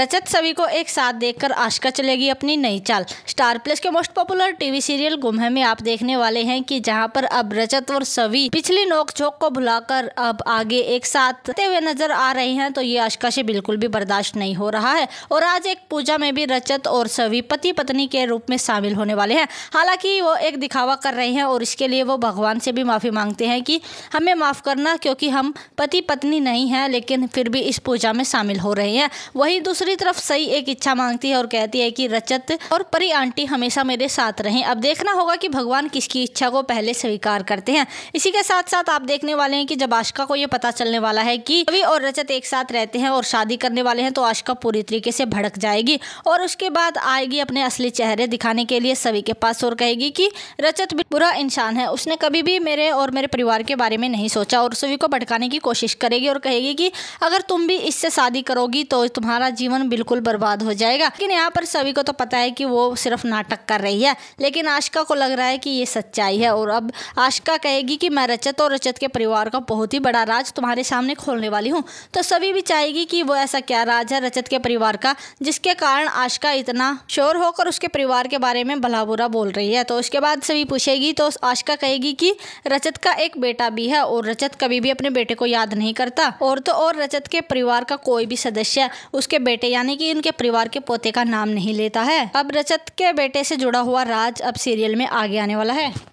रचत सभी को एक साथ देखकर आशका चलेगी अपनी नई चाल स्टार प्लस के मोस्ट पॉपुलर टीवी सीरियल गुमहे में आप देखने वाले हैं कि जहां पर अब रचत और सभी पिछली नोक झोंक को भुलाकर अब आगे एक साथ हुए नजर आ रहे हैं तो ये आशका से बिल्कुल भी बर्दाश्त नहीं हो रहा है और आज एक पूजा में भी रचत और सभी पति पत्नी के रूप में शामिल होने वाले हैं हालांकि वो एक दिखावा कर रहे हैं और इसके लिए वो भगवान से भी माफ़ी मांगते हैं कि हमें माफ़ करना क्योंकि हम पति पत्नी नहीं है लेकिन फिर भी इस पूजा में शामिल हो रहे हैं वही दूसरे दूसरी तरफ सई एक इच्छा मांगती है और कहती है कि रचत और परी आंटी हमेशा मेरे साथ रहें अब देखना होगा कि भगवान किसकी इच्छा को पहले स्वीकार करते हैं इसी के साथ साथ आप देखने वाले हैं कि जब आशका को ये पता चलने वाला है कि रवि और रचत एक साथ रहते हैं और शादी करने वाले हैं तो आशका पूरी तरीके से भड़क जाएगी और उसके बाद आएगी अपने असली चेहरे दिखाने के लिए सभी के पास और कहेगी कि रचत भी बुरा इंसान है उसने कभी भी मेरे और मेरे परिवार के बारे में नहीं सोचा और सभी को भटकाने की कोशिश करेगी और कहेगी कि अगर तुम भी इससे शादी करोगी तो तुम्हारा जीवन जीवन बिल्कुल बर्बाद हो जाएगा लेकिन यहाँ पर सभी को तो पता है कि वो सिर्फ नाटक कर रही है लेकिन आशका को लग रहा है कि ये सच्चाई है और अब आशका कहेगी कि मैं रचत और रचत के परिवार का बहुत ही बड़ा राज तुम्हारे सामने खोलने वाली हूँ तो सभी भी चाहेगी कि वो ऐसा क्या राज है रचत के परिवार का जिसके कारण आशका इतना शोर होकर उसके परिवार के बारे में भला बुरा बोल रही है तो उसके बाद सभी पूछेगी तो आशका कहेगी कि रचत का एक बेटा भी है और रचत कभी भी अपने बेटे को याद नहीं करता और तो और रचत के परिवार का कोई भी सदस्य उसके बेटे बेटे यानी कि इनके परिवार के पोते का नाम नहीं लेता है अब रजत के बेटे से जुड़ा हुआ राज अब सीरियल में आगे आने वाला है